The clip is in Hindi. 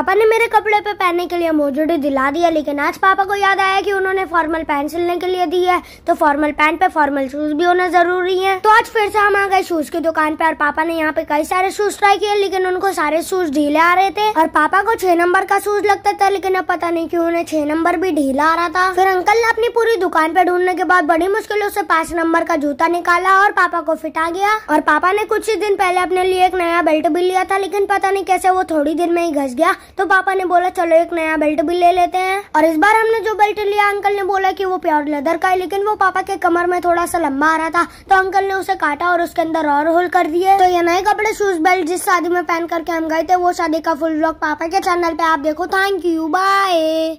पापा ने मेरे कपड़े पे पहनने के लिए मोजोडी दिला दिया लेकिन आज पापा को याद आया कि उन्होंने फॉर्मल पैंट सिलने के लिए दी है तो फॉर्मल पैंट पे फॉर्मल शूज भी होना जरूरी है तो आज फिर से हम आ गए शूज की दुकान पे और पापा ने यहाँ पे कई सारे शूज ट्राई किए लेकिन उनको सारे शूज ढीले आ रहे थे और पापा को छह नंबर का शूज लगता था लेकिन अब पता नहीं क्यों उन्हें छह नंबर भी ढीला आ रहा था फिर अंकल ने अपनी पूरी दुकान पे ढूंढने के बाद बड़ी मुश्किलों से पांच नंबर का जूता निकाला और पापा को फिटा गया और पापा ने कुछ ही दिन पहले अपने लिए एक नया बेल्ट भी लिया था लेकिन पता नहीं कैसे वो थोड़ी देर में ही घस गया तो पापा ने बोला चलो एक नया बेल्ट भी ले लेते हैं और इस बार हमने जो बेल्ट लिया अंकल ने बोला कि वो प्योर लेदर का है लेकिन वो पापा के कमर में थोड़ा सा लंबा आ रहा था तो अंकल ने उसे काटा और उसके अंदर और होल कर दिए तो ये नए कपड़े शूज बेल्ट जिस शादी में पहन करके हम गए थे वो शादी का फुल ब्लॉग पापा के चैनल पे आप देखो थैंक यू बाय